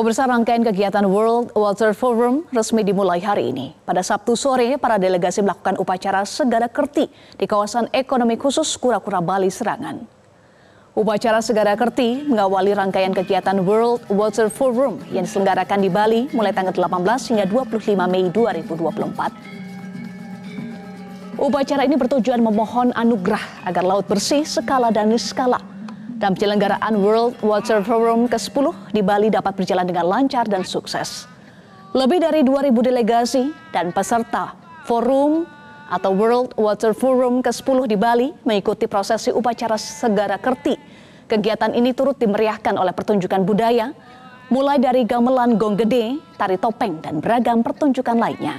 Pemirsa rangkaian kegiatan World Water Forum resmi dimulai hari ini. Pada Sabtu sore, para delegasi melakukan upacara Segara Kerti di kawasan ekonomi khusus Kura-Kura Bali Serangan. Upacara Segara Kerti mengawali rangkaian kegiatan World Water Forum yang diselenggarakan di Bali mulai tanggal 18 hingga 25 Mei 2024. Upacara ini bertujuan memohon anugerah agar laut bersih skala dan niskala dan penyelenggaraan World Water Forum ke-10 di Bali dapat berjalan dengan lancar dan sukses. Lebih dari 2.000 delegasi dan peserta forum atau World Water Forum ke-10 di Bali mengikuti prosesi upacara Segara Kerti. Kegiatan ini turut dimeriahkan oleh pertunjukan budaya, mulai dari gamelan gong gede, tari topeng, dan beragam pertunjukan lainnya.